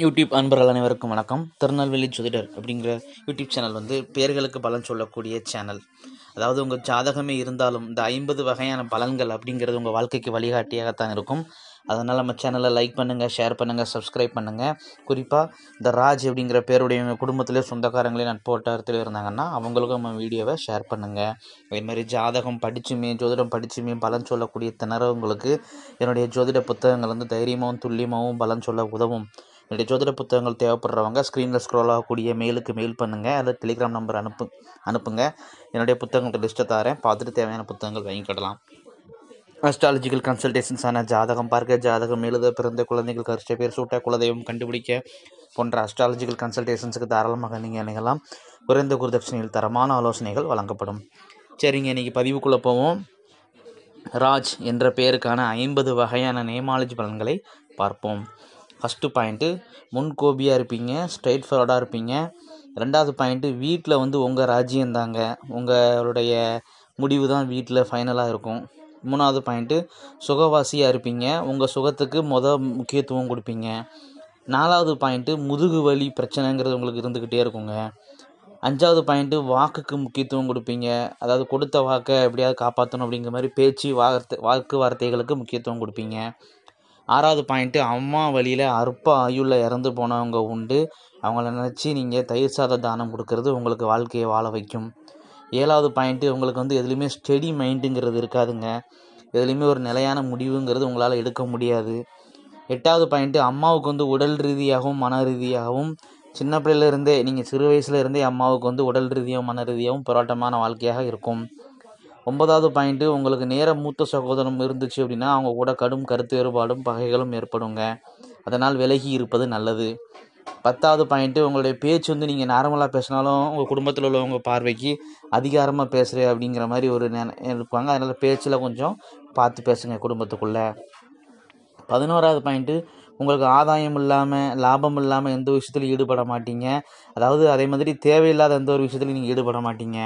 YouTube அன்பர்கள் அனைவருக்கும் வணக்கம் திருநெல்வேலி ஜோதிடர் அப்படிங்கிற யூடியூப் சேனல் வந்து பேர்களுக்கு பலன் சொல்லக்கூடிய சேனல் அதாவது உங்கள் ஜாதகமே இருந்தாலும் இந்த ஐம்பது வகையான பலன்கள் அப்படிங்கிறது உங்கள் வாழ்க்கைக்கு வழிகாட்டியாகத்தான் இருக்கும் அதனால் நம்ம சேனலை லைக் பண்ணுங்கள் ஷேர் பண்ணுங்கள் சப்ஸ்கிரைப் பண்ணுங்கள் குறிப்பாக இந்த ராஜ் அப்படிங்கிற பேருடைய குடும்பத்திலே சொந்தக்காரங்களே நட்போட்டத்தில் இருந்தாங்கன்னா அவங்களுக்கும் நம்ம வீடியோவை ஷேர் பண்ணுங்கள் அதேமாதிரி ஜாதகம் படிச்சுமே ஜோதிடம் படிச்சுமே பலன் சொல்லக்கூடிய திணறவங்களுக்கு என்னுடைய ஜோதிட புத்தகங்கள் வந்து தைரியமாகவும் துல்லியமாகவும் பலன் சொல்ல உதவும் என்னுடைய ஜோதிட புத்தகங்கள் தேவைப்படுறவங்க ஸ்க்ரீனில் ஸ்க்ரோல் ஆகக்கூடிய மெயிலுக்கு மெயில் பண்ணுங்கள் அல்லது டெலிகிராம் நம்பர் அனுப்பு அனுப்புங்க என்னுடைய புத்தகங்கள் லிஸ்ட்டை தரேன் பார்த்துட்டு தேவையான புத்தகங்கள் வாங்கிக்கிடலாம் அஸ்ட்ராலஜிக்கல் கன்சல்டேஷன்ஸான ஜாதகம் பார்க்க ஜாதகம் எழுத பிறந்த குழந்தைகள் கரிஷ்ட பேர் சூட்ட குலதெய்வம் கண்டுபிடிக்க போன்ற அஸ்ட்ராலஜிக்கல் கன்சல்டேஷன்ஸுக்கு தாராளமாக நீங்கள் இணையலாம் குறைந்த குருதட்சணையில் தரமான ஆலோசனைகள் வழங்கப்படும் சரிங்க இன்றைக்கி பதிவுக்குள்ளே போவோம் ராஜ் என்ற பெயருக்கான ஐம்பது வகையான நேமாலஜி பலன்களை பார்ப்போம் ஃபஸ்ட்டு பாயிண்ட்டு முன்கோபியாக இருப்பீங்க ஸ்ட்ரைட் ஃபார்வர்டாக இருப்பீங்க ரெண்டாவது பாயிண்ட்டு வீட்டில் வந்து உங்கள் தாங்க உங்களுடைய முடிவு தான் வீட்டில் ஃபைனலாக இருக்கும் மூணாவது பாயிண்ட்டு சுகவாசியாக இருப்பீங்க உங்கள் சுகத்துக்கு மொதல் முக்கியத்துவம் கொடுப்பீங்க நாலாவது பாயிண்ட்டு முதுகு வலி பிரச்சனைங்கிறது உங்களுக்கு இருந்துக்கிட்டே இருக்குங்க அஞ்சாவது பாயிண்ட்டு வாக்குக்கு முக்கியத்துவம் கொடுப்பீங்க அதாவது கொடுத்த வாக்கை எப்படியாவது காப்பாற்றணும் அப்படிங்கிற மாதிரி பேச்சு வார்த்தை வாக்கு வார்த்தைகளுக்கு முக்கியத்துவம் கொடுப்பீங்க ஆறாவது பாயிண்ட்டு அம்மா வழியில் அற்ப ஆயுள்ள இறந்து போனவங்க உண்டு அவங்கள நினச்சி நீங்கள் தயிர் சாத தானம் கொடுக்கறது உங்களுக்கு வாழ்க்கையை வாழ வைக்கும் ஏழாவது பாயிண்ட்டு உங்களுக்கு வந்து எதுலேயுமே ஸ்டெடி மைண்டுங்கிறது இருக்காதுங்க எதுலேயுமே ஒரு நிலையான முடிவுங்கிறது உங்களால் எடுக்க முடியாது எட்டாவது பாயிண்ட்டு அம்மாவுக்கு வந்து உடல் ரீதியாகவும் மன ரீதியாகவும் சின்ன பிள்ளையிலேருந்தே நீங்கள் சிறு வயசுலேருந்தே அம்மாவுக்கு வந்து உடல் ரீதியாகவும் மன ரீதியாகவும் போராட்டமான வாழ்க்கையாக இருக்கும் ஒன்பதாவது பாயிண்ட்டு உங்களுக்கு நேர மூத்த சகோதரம் இருந்துச்சு அப்படின்னா அவங்க கூட கடும் கருத்து வேறுபாடும் பகைகளும் ஏற்படுங்க அதனால் விலகி இருப்பது நல்லது பத்தாவது பாயிண்ட்டு உங்களுடைய பேச்சு வந்து நீங்கள் நார்மலாக பேசினாலும் உங்கள் குடும்பத்தில் உள்ளவங்க பார்வைக்கு அதிகாரமாக பேசுகிற அப்படிங்கிற மாதிரி ஒரு இருப்பாங்க அதனால் பேச்சில் கொஞ்சம் பார்த்து பேசுங்க குடும்பத்துக்குள்ளே பதினோராவது பாயிண்ட்டு உங்களுக்கு ஆதாயம் இல்லாமல் லாபம் இல்லாமல் எந்த விஷயத்துலையும் ஈடுபட மாட்டீங்க அதாவது அதே மாதிரி தேவையில்லாத எந்த ஒரு விஷயத்துலையும் நீங்கள் ஈடுபட மாட்டீங்க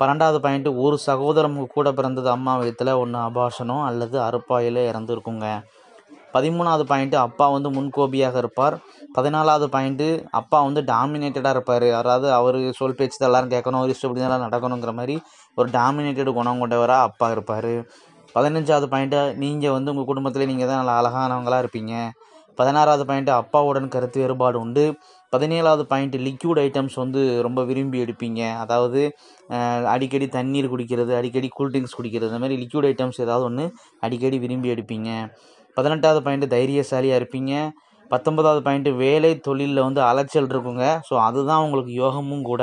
பன்னெண்டாவது பாயிண்ட்டு ஒரு சகோதரம் கூட பிறந்தது அம்மா வயத்தில் ஒன்று அபாஷனோ அல்லது அறுப்பாயிலோ இறந்துருக்குங்க பதிமூணாவது பாயிண்ட்டு அப்பா வந்து முன்கோபியாக இருப்பார் பதினாலாவது பாயிண்ட்டு அப்பா வந்து டாமினேட்டடாக இருப்பார் அதாவது அவர் சொல் பேச்சு எல்லாரும் கேட்கணும் அவர் இஷ்டப்படி எல்லாம் நடக்கணுங்கிற மாதிரி ஒரு டாமினேட்டடு குணம் கொண்டவராக அப்பா இருப்பார் பதினஞ்சாவது பாயிண்ட்டு நீங்கள் வந்து உங்கள் குடும்பத்தில் நீங்கள் தான் நல்லா அழகானவங்களாக இருப்பீங்க பதினாறாவது பாயிண்ட் அப்பாவுடன் கருத்து வேறுபாடு உண்டு பதினேழாவது பாயிண்ட் லிக்யூட் ஐட்டம்ஸ் வந்து ரொம்ப விரும்பி எடுப்பீங்க அதாவது அடிக்கடி தண்ணீர் குடிக்கிறது அடிக்கடி கூல்ட்ரிங்க்ஸ் குடிக்கிறது இந்த மாதிரி லிக்யூட் ஐட்டம்ஸ் ஏதாவது ஒன்று அடிக்கடி விரும்பி எடுப்பீங்க பதினெட்டாவது பாயிண்ட் தைரியசாலியாக இருப்பீங்க பத்தொன்பதாவது பாயிண்ட்டு வேலை தொழிலில் வந்து அலைச்சல் இருக்குங்க ஸோ அதுதான் உங்களுக்கு யோகமும் கூட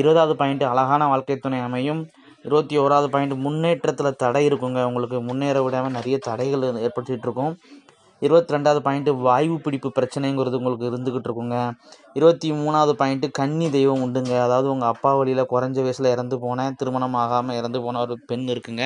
இருபதாவது பாயிண்ட்டு அழகான வாழ்க்கை துணை அமையும் இருபத்தி ஓராவது பாயிண்ட் முன்னேற்றத்தில் தடை இருக்குங்க உங்களுக்கு முன்னேற விடாமல் நிறைய தடைகள் ஏற்படுத்திகிட்டு இருக்கும் இருபத்தி ரெண்டாவது பாயிண்ட்டு வாய்வு பிடிப்பு பிரச்சனைங்கிறது உங்களுக்கு இருந்துக்கிட்டு இருக்குங்க இருபத்தி மூணாவது பாயிண்ட்டு கன்னி தெய்வம் உண்டுங்க அதாவது உங்கள் அப்பா வழியில் குறைஞ்ச வயசில் இறந்து போனேன் திருமணம் ஆகாமல் இறந்து போன ஒரு பெண் இருக்குங்க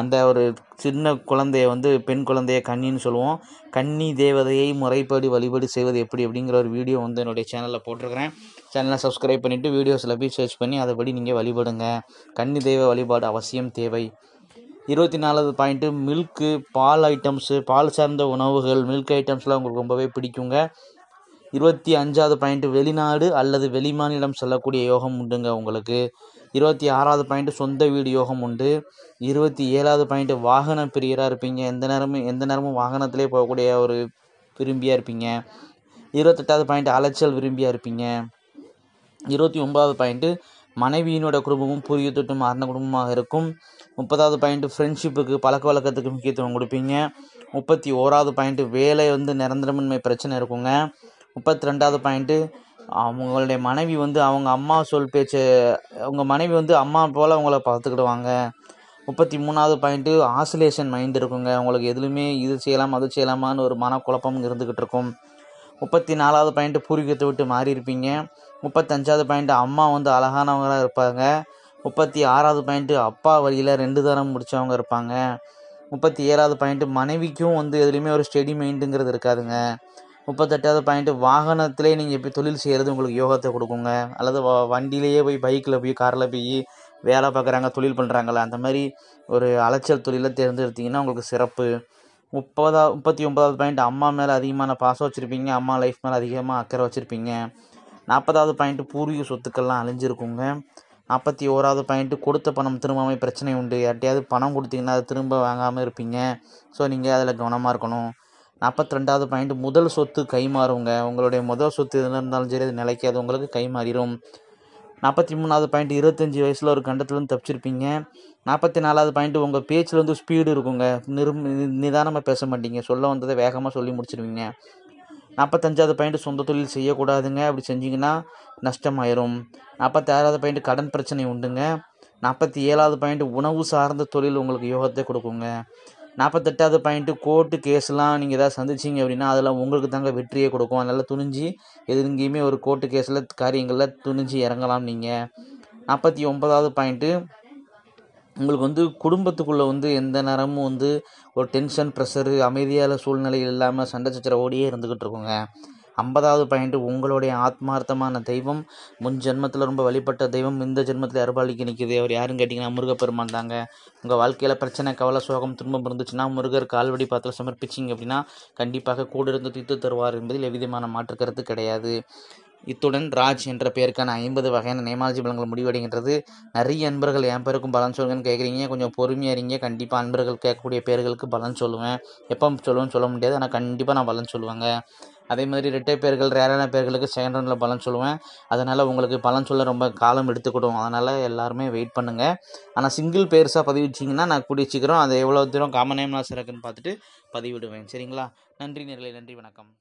அந்த ஒரு சின்ன குழந்தைய வந்து பெண் குழந்தைய கன்னின்னு சொல்லுவோம் கன்னி தேவதையை முறைப்படி வழிபாடு செய்வது எப்படி அப்படிங்கிற ஒரு வீடியோ வந்து என்னுடைய சேனலில் போட்டிருக்கிறேன் சேனலை சப்ஸ்கிரைப் பண்ணிவிட்டு வீடியோஸில் போய் சர்ச் பண்ணி அதைபடி நீங்கள் வழிபடுங்க கன்னி தெய்வ வழிபாடு அவசியம் தேவை இருபத்தி நாலாவது பாயிண்ட்டு மில்க்கு பால் ஐட்டம்ஸு பால் சார்ந்த உணவுகள் மில்க் ஐட்டம்ஸ்லாம் உங்களுக்கு ரொம்பவே பிடிக்குங்க இருபத்தி அஞ்சாவது பாயிண்ட்டு வெளிநாடு அல்லது வெளிமாநிலம் செல்லக்கூடிய யோகம் உண்டுங்க உங்களுக்கு இருபத்தி ஆறாவது பாயிண்ட்டு சொந்த வீடு யோகம் உண்டு இருபத்தி ஏழாவது பாயிண்ட்டு வாகன பிரியராக இருப்பீங்க எந்த நேரமும் எந்த நேரமும் வாகனத்திலே போகக்கூடிய ஒரு விரும்பியாக இருப்பீங்க இருபத்தெட்டாவது பாயிண்ட்டு அலைச்சல் விரும்பியாக இருப்பீங்க இருபத்தி ஒன்பதாவது பாயிண்ட்டு மனைவியினோட குடும்பமும் புரிய தொட்டும் மாறின குடும்பமாக இருக்கும் முப்பதாவது பாயிண்ட் ஃப்ரெண்ட்ஷிப்புக்கு பழக்க வழக்கத்துக்கு முக்கியத்துவம் கொடுப்பீங்க முப்பத்தி ஓராவது பாயிண்ட்டு வேலை வந்து நிரந்தரமின்மை பிரச்சனை இருக்குங்க முப்பத்தி ரெண்டாவது பாயிண்ட்டு அவங்களுடைய மனைவி வந்து அவங்க அம்மா சொல் பேச்சு அவங்க மனைவி வந்து அம்மா போல் அவங்கள பார்த்துக்கிடுவாங்க முப்பத்தி மூணாவது பாயிண்ட்டு ஆசிலேஷன் மைண்ட் இருக்குங்க அவங்களுக்கு எதுலையுமே இது செய்யலாம் அது செய்யலாமான்னு ஒரு மனக்குழப்பம் இருந்துக்கிட்டு இருக்கும் முப்பத்தி நாலாவது பாயிண்ட்டு பூர்வீகத்தை விட்டு மாறி இருப்பீங்க முப்பத்தஞ்சாவது பாயிண்ட்டு அம்மா வந்து அழகானவங்களாக இருப்பாங்க முப்பத்தி ஆறாவது பாயிண்ட்டு அப்பா வழியில் ரெண்டு தரம் முடித்தவங்க இருப்பாங்க முப்பத்தி ஏழாவது பாயிண்ட்டு மனைவிக்கும் வந்து எதுலேயுமே ஒரு ஸ்டெடி மைண்டுங்கிறது இருக்காதுங்க முப்பத்தெட்டாவது பாயிண்ட்டு வாகனத்திலே நீங்கள் போய் தொழில் செய்கிறது உங்களுக்கு யோகத்தை கொடுக்குங்க அல்லது வண்டியிலேயே போய் பைக்கில் போய் காரில் போய் வேலை பார்க்குறாங்க தொழில் பண்ணுறாங்களே அந்த மாதிரி ஒரு அலைச்சல் தொழிலை தேர்ந்தெடுத்திங்கன்னா உங்களுக்கு சிறப்பு முப்பதா முப்பத்தி ஒன்பதாவது பாயிண்ட் அம்மா மேலே அதிகமான பாசம் வச்சுருப்பீங்க அம்மா லைஃப் மேலே அதிகமாக அக்கறை வச்சுருப்பீங்க நாற்பதாவது பாயிண்ட்டு பூர்வீக சொத்துக்கள்லாம் அழிஞ்சிருக்குங்க நாற்பத்தி ஓராவது பாயிண்ட்டு கொடுத்த பணம் திரும்பாமல் பிரச்சனை உண்டு யார்ட்டையாவது பணம் கொடுத்தீங்கன்னா அதை திரும்ப வாங்காமல் இருப்பீங்க ஸோ நீங்கள் அதில் கவனமாக இருக்கணும் நாற்பத்தி ரெண்டாவது பாயிண்ட் முதல் சொத்து கைமாறுங்க உங்களுடைய முதல் சொத்து எதுனா இருந்தாலும் சரி அது நிலைக்காது உங்களுக்கு கைமாறிடும் நாற்பத்தி மூணாவது பாயிண்ட் இருபத்தஞ்சி வயசில் ஒரு கண்டத்துலேருந்து தப்பிச்சிருப்பீங்க நாற்பத்தி நாலாவது பாயிண்ட் உங்கள் பேச்சில் வந்து ஸ்பீடு இருக்குங்க நிரும் நிதானமாக பேச மாட்டீங்க சொல்ல வந்ததை வேகமாக சொல்லி முடிச்சிருவீங்க நாற்பத்தஞ்சாவது பாயிண்ட் சொந்த தொழில் செய்யக்கூடாதுங்க அப்படி செஞ்சிங்கன்னா நஷ்டமாயிரும் நாற்பத்தி ஆறாவது பாயிண்ட் கடன் பிரச்சனை உண்டுங்க நாற்பத்தி ஏழாவது பாயிண்ட் உணவு சார்ந்த தொழில் உங்களுக்கு யோகத்தை கொடுக்குங்க நாற்பத்தெட்டாவது பாயிண்ட்டு கோர்ட்டு கேஸ்லாம் நீங்கள் எதாவது சந்திச்சிங்க அப்படின்னா அதெல்லாம் உங்களுக்கு தாங்க வெற்றியை கொடுக்கும் அதனால் துணிஞ்சு எதுங்கேயுமே ஒரு கோர்ட்டு கேஸில் காரியங்களில் துணிஞ்சு இறங்கலாம் நீங்கள் நாற்பத்தி ஒன்பதாவது பாயிண்ட்டு உங்களுக்கு வந்து குடும்பத்துக்குள்ளே வந்து எந்த நேரமும் வந்து ஒரு டென்ஷன் ப்ரெஷரு அமைதியான சூழ்நிலை இல்லாமல் சண்டை ஓடியே இருந்துக்கிட்டு இருக்குங்க ஐம்பதாவது பாயிண்ட் உங்களுடைய ஆத்மார்த்தமான தெய்வம் முன் ஜென்மத்தில் ரொம்ப வழிபட்ட தெய்வம் இந்த ஜென்மத்தில் அருபாலிக்கு நிற்கிது அவர் யாருன்னு கேட்டிங்கன்னா முருகப்பெருமான் தாங்க உங்கள் வாழ்க்கையில் பிரச்சனை கவலை சோகம் துன்பம் இருந்துச்சுன்னா முருகர் கால்வடி பாத்திரம் சமர்ப்பிச்சிங்க அப்படின்னா கண்டிப்பாக கூட இருந்து தீர்த்து தருவார் என்பதில் எவ்விதமான மாற்று கருத்து கிடையாது இத்துடன் ராஜ் என்ற பெயருக்கான ஐம்பது வகையான நேமாலஜி பலங்கள் முடிவடைகின்றது நிறைய அன்பர்கள் என் பேருக்கும் பலன் சொல்லுங்கன்னு கேட்குறீங்க கொஞ்சம் பொறுமையாக இருங்க கண்டிப்பாக அன்பர்கள் கேட்கக்கூடிய பேர்களுக்கு பலன் சொல்லுவேன் எப்போ சொல்லுவேன்னு சொல்ல முடியாது ஆனால் கண்டிப்பாக நான் பலன் சொல்லுவேங்க அதே மாதிரி ரெட்டை பேர்கள் ரேரான பேர்களுக்கு செகண்ட் ரவுண்டில் பலன் சொல்லுவேன் அதனால் உங்களுக்கு பலன் சொல்ல ரொம்ப காலம் எடுத்துக்கிடும் அதனால் எல்லாருமே வெயிட் பண்ணுங்கள் ஆனால் சிங்கிள் பேர்ஸாக வச்சிங்கன்னா நான் கூடிய சீக்கிரம் அதை எவ்வளோ தூரம் காமன் நேம் லாஸ் இருக்குன்னு பார்த்துட்டு பதிவிடுவேன் சரிங்களா நன்றி நேர்களை நன்றி வணக்கம்